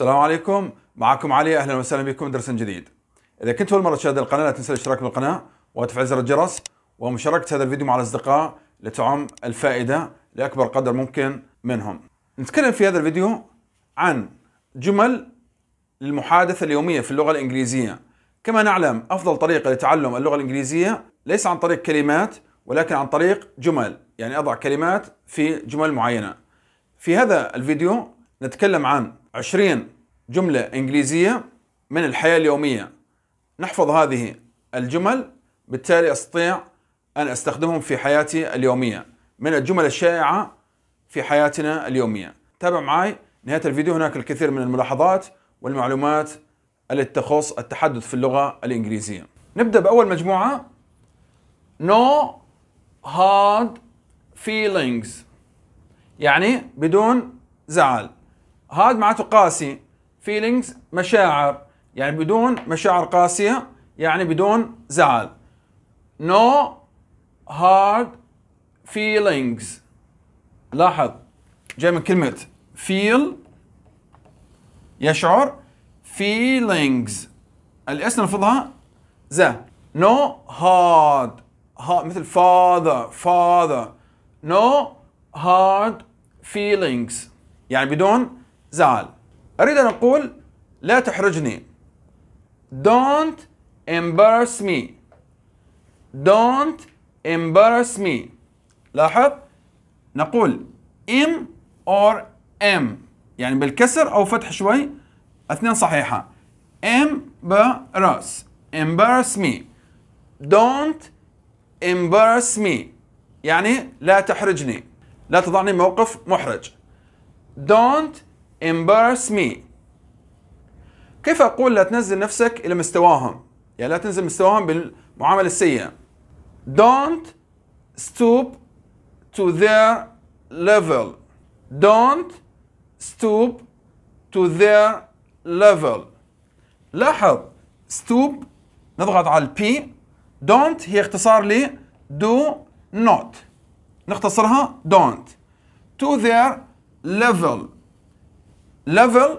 السلام عليكم معكم علي اهلا وسهلا بكم درس جديد اذا كنت اول مره تشاهد القناه لا تنسى الاشتراك بالقناه وتفعيل زر الجرس ومشاركه هذا الفيديو مع الاصدقاء لتعم الفائده لاكبر قدر ممكن منهم نتكلم في هذا الفيديو عن جمل للمحادثه اليوميه في اللغه الانجليزيه كما نعلم افضل طريقه لتعلم اللغه الانجليزيه ليس عن طريق كلمات ولكن عن طريق جمل يعني اضع كلمات في جمل معينه في هذا الفيديو نتكلم عن 20 جملة إنجليزية من الحياة اليومية نحفظ هذه الجمل بالتالي أستطيع أن أستخدمهم في حياتي اليومية من الجمل الشائعة في حياتنا اليومية تابع معي نهاية الفيديو هناك الكثير من الملاحظات والمعلومات التي تخص التحدث في اللغة الإنجليزية نبدأ بأول مجموعة No hard feelings يعني بدون زعل هذا معناته قاسي feelings مشاعر يعني بدون مشاعر قاسية يعني بدون زعل no hard feelings لاحظ جاي من كلمة feel يشعر feelings الاس نلفظها ز no hard hard مثل father father no hard feelings يعني بدون زعل أريد أن أقول لا تحرجني Don't embarrass me Don't embarrass me لاحظ نقول M or M يعني بالكسر أو فتح شوي اثنين صحيحة embarrass embarrass me Don't embarrass me يعني لا تحرجني لا تضعني موقف محرج Don't embarrass me كيف أقول لا تنزل نفسك إلى مستواهم يعني لا تنزل مستواهم بالمعاملة السيئة don't stoop to their level don't stoop to their level لاحظ stoop نضغط على P don't هي اختصار ل do not نختصرها don't to their level level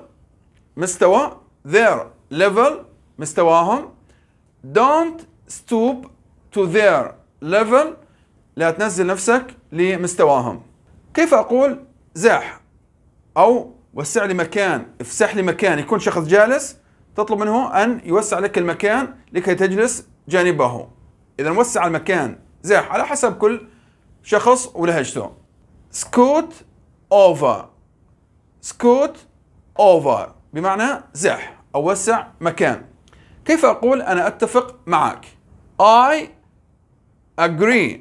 مستوى their level مستواهم don't stoop to their level لا تنزل نفسك لمستواهم كيف أقول زاح أو وسع لي مكان افسح لي مكان يكون شخص جالس تطلب منه أن يوسع لك المكان لكي تجلس جانبه إذا وسع المكان زاح على حسب كل شخص ولهجته سكوت اوفر سكوت over بمعنى زح أو وسع مكان كيف أقول أنا أتفق معك I agree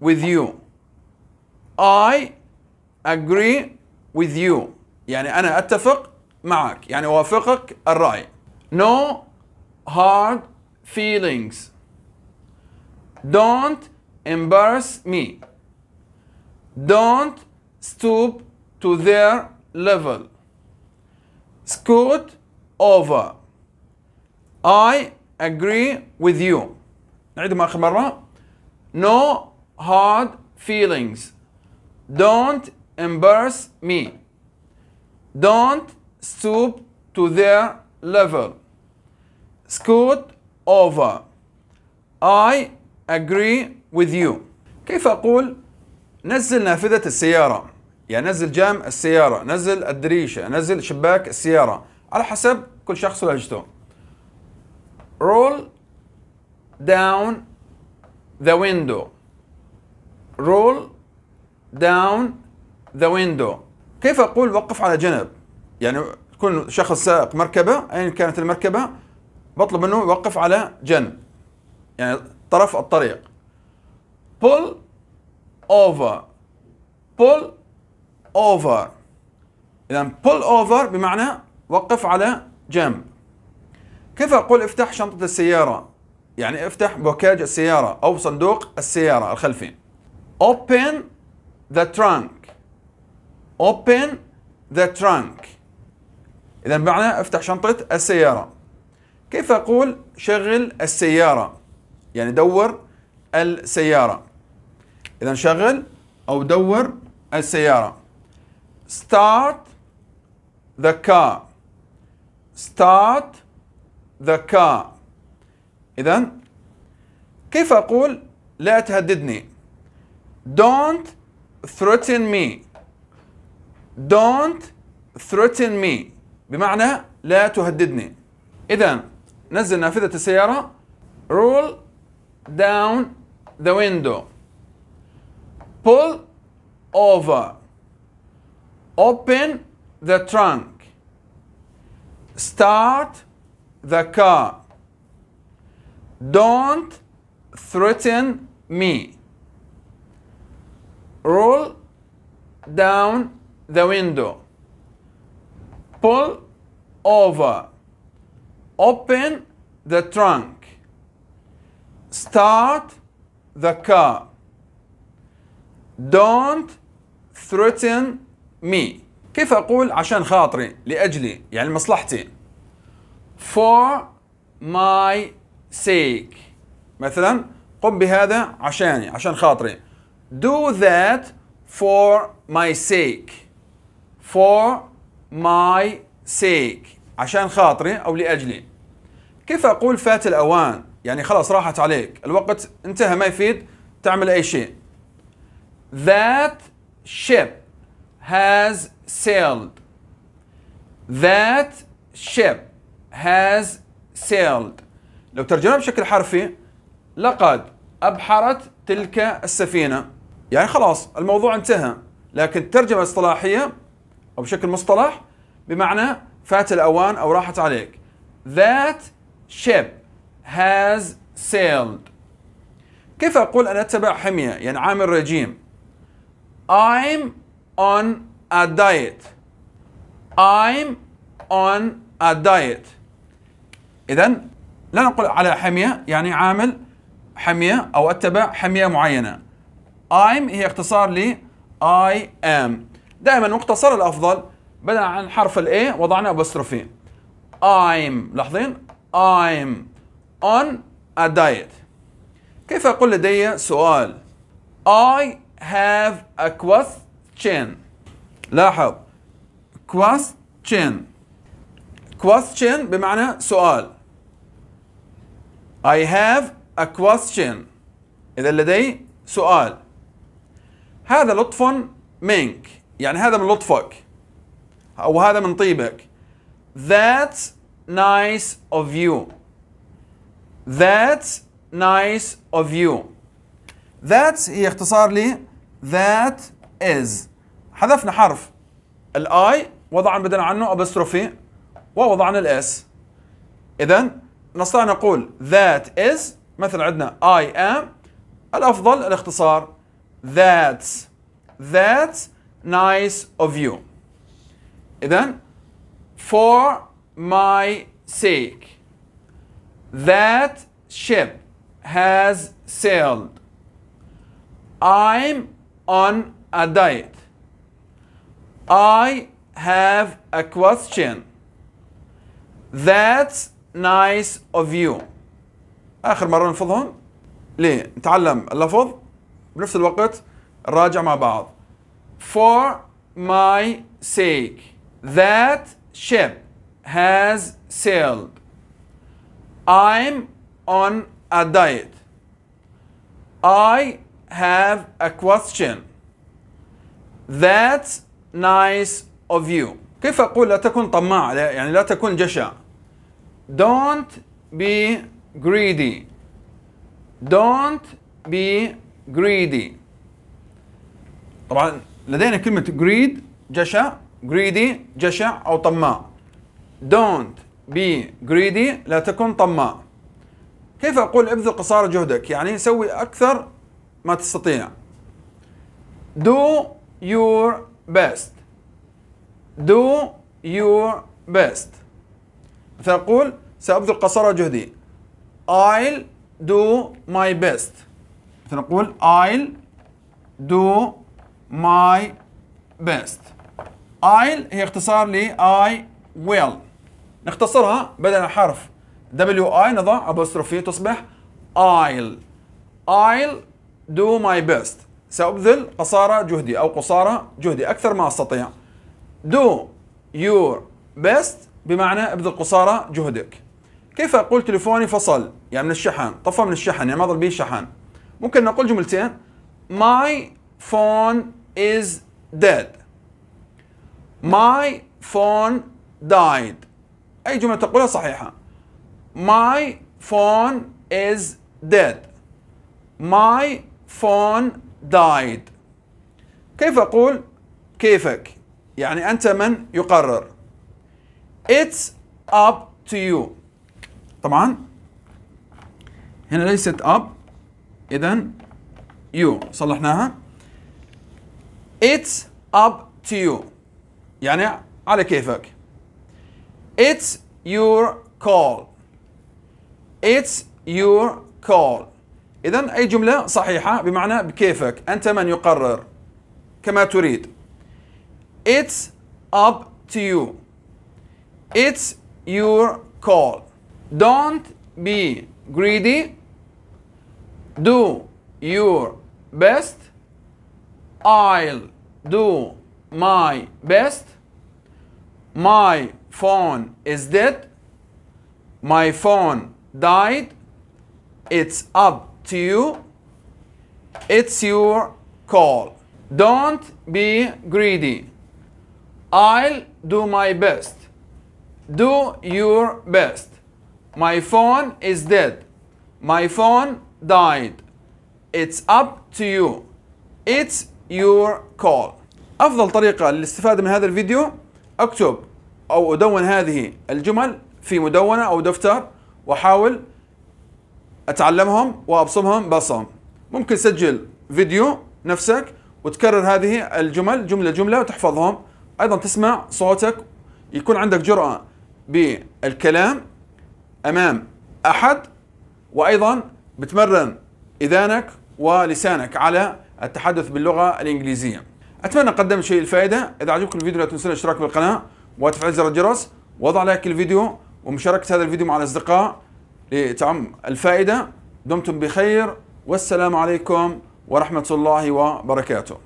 with you I agree with you يعني أنا أتفق معك يعني أوافقك الرأي No hard feelings Don't embarrass me Don't stoop to their level اسكت over I agree with you نعيدهم اخر مره no hard feelings don't embarrass me don't stoop to their level scoot over I agree with you كيف أقول نزل نافذة السيارة يعني نزل جام السيارة نزل الدريشة نزل شباك السيارة على حسب كل شخص ولهجته roll down the window roll down the window كيف أقول وقف على جنب يعني تكون شخص سائق مركبة أيا يعني كانت المركبة بطلب منه يوقف على جنب يعني طرف الطريق pull over pull over إذا pull over بمعنى وقف على جنب كيف أقول افتح شنطة السيارة يعني افتح بوكاج السيارة أو صندوق السيارة الخلفي open the trunk open the trunk إذا بمعنى افتح شنطة السيارة كيف أقول شغل السيارة يعني دور السيارة إذا شغل أو دور السيارة start the car start the car إذا كيف أقول لا تهددني don't threaten me don't threaten me بمعنى لا تهددني إذا نزل نافذة السيارة roll down the window pull over Open the trunk. Start the car. Don't threaten me. Roll down the window. Pull over. Open the trunk. Start the car. Don't threaten مي كيف أقول عشان خاطري لأجلي يعني لمصلحتي for my sake مثلا قم بهذا عشاني عشان خاطري do that for my sake for my sake عشان خاطري أو لأجلي كيف أقول فات الأوان يعني خلاص راحت عليك الوقت انتهى ما يفيد تعمل أي شيء that ship has sailed that ship has sailed لو ترجمها بشكل حرفي لقد أبحرت تلك السفينة يعني خلاص الموضوع انتهى لكن الترجمة اصطلاحية أو بشكل مصطلح بمعنى فات الأوان أو راحت عليك that ship has sailed كيف أقول أنا أتبع حمية يعني عامل رجيم I'm on a diet I'm on a diet إذا لا نقول على حمية يعني عامل حمية أو أتبع حمية معينة I'm هي اختصار لـ I am دائما مختصر الأفضل بدلا عن حرف الـ A وضعنا أبوستروفي. I'm لاحظين I'm on a diet كيف أقول لدي سؤال I have a quest تشين لاحظ question question بمعنى سؤال I have a question إذا لدي سؤال هذا لطف منك يعني هذا من لطفك أو هذا من طيبك That's nice of you That's nice of you That's هي اختصار ل That is حذفنا حرف الاي وضعنا بدلا عنه ابوستروفي ووضعنا الاس اذا نستطيع ان نقول ذات از مثل عندنا I am الأفضل الاختصار that's that's nice of you إذا for my sake that ship has sailed I'm on a diet I have a question. That's nice of you. آخر مرة نلفظهم ليه؟ نتعلم اللفظ بنفس الوقت نراجع مع بعض. For my sake, that ship has sailed. I'm on a diet. I have a question. That's nice of you كيف أقول لا تكن طماع يعني لا تكن جشع don't be greedy don't be greedy طبعا لدينا كلمة greed جشع greedy جشع أو طماع don't be greedy لا تكن طماع كيف أقول ابذل قصارى جهدك يعني سوي أكثر ما تستطيع do your best do your best مثلا أقول سأبذل قصارى جهدي I'll do my best مثلا أقول I'll do my best I'll هي اختصار ل I will نختصرها بدل حرف W I نضع أبوستروفي تصبح I'll I'll do my best سأبذل قصارى جهدي أو قصارى جهدي أكثر ما أستطيع Do your best بمعنى ابذل قصارى جهدك كيف أقول تليفوني فصل يعني من الشحن طفى من الشحن يعني ما ظل به شحن ممكن نقول جملتين My phone is dead My phone died أي جملة تقولها صحيحة My phone is dead My phone died كيف أقول كيفك يعني أنت من يقرر It's up to you طبعا هنا ليست up إذا you صلحناها It's up to you يعني على كيفك It's your call It's your call إذا أي جملة صحيحة بمعنى بكيفك أنت من يقرر كما تريد It's up to you It's your call Don't be greedy Do your best I'll do my best My phone is dead My phone died It's up to you, it's your call. Don't be greedy. I'll do my best. Do your best. My phone is dead. My phone died. It's up to you. It's your call. أفضل طريقة للاستفادة من هذا الفيديو أكتب أو أدون هذه الجمل في مدونة أو دفتر وأحاول اتعلمهم وابصمهم بصم ممكن تسجل فيديو نفسك وتكرر هذه الجمل جمله جمله وتحفظهم ايضا تسمع صوتك يكون عندك جرأة بالكلام امام احد وايضا بتمرن اذانك ولسانك على التحدث باللغه الانجليزيه اتمنى قدمت شيء الفائده اذا عجبكم الفيديو لا تنسوا الاشتراك بالقناه وتفعيل زر الجرس وضع لايك الفيديو ومشاركه هذا الفيديو مع الاصدقاء لتعم الفائدة دمتم بخير والسلام عليكم ورحمة الله وبركاته